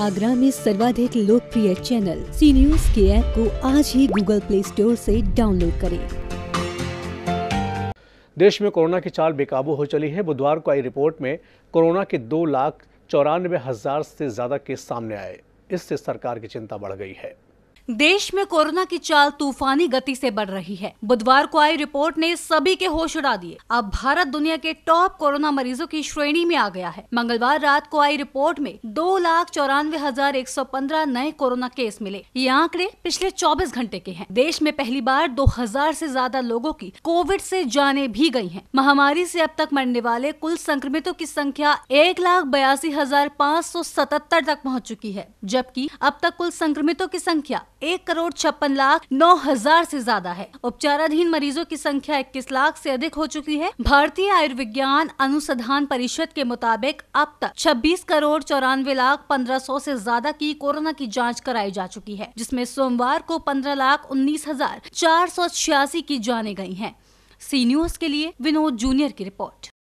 आगरा में सर्वाधिक लोकप्रिय चैनल सी न्यूज के ऐप को आज ही गूगल प्ले स्टोर से डाउनलोड करें देश में कोरोना की चाल बेकाबू हो चली है बुधवार को आई रिपोर्ट में कोरोना के दो लाख चौरानवे हजार से ज्यादा केस सामने आए इससे सरकार की चिंता बढ़ गई है देश में कोरोना की चाल तूफानी गति से बढ़ रही है बुधवार को आई रिपोर्ट ने सभी के होश उड़ा दिए अब भारत दुनिया के टॉप कोरोना मरीजों की श्रेणी में आ गया है मंगलवार रात को आई रिपोर्ट में दो लाख चौरानवे हजार एक सौ पंद्रह नए कोरोना केस मिले ये आंकड़े पिछले चौबीस घंटे के हैं देश में पहली बार दो हजार ऐसी ज्यादा लोगों की कोविड से जाने भी गयी है महामारी ऐसी अब तक मरने वाले कुल संक्रमितों की संख्या एक लाख बयासी हजार पाँच सौ सतहत्तर तक पहुँच चुकी है जबकि अब तक कुल संक्रमितों की संख्या एक करोड़ छप्पन लाख नौ हजार से ज्यादा है उपचाराधीन मरीजों की संख्या इक्कीस लाख से अधिक हो चुकी है भारतीय आयुर्विज्ञान अनुसंधान परिषद के मुताबिक अब तक छब्बीस करोड़ चौरानवे लाख पंद्रह सौ ऐसी ज्यादा की कोरोना की जाँच कराई जा चुकी है जिसमे सोमवार को पंद्रह लाख उन्नीस हजार चार सौ छियासी की जाने गयी है सी न्यूज के लिए विनोद जूनियर की रिपोर्ट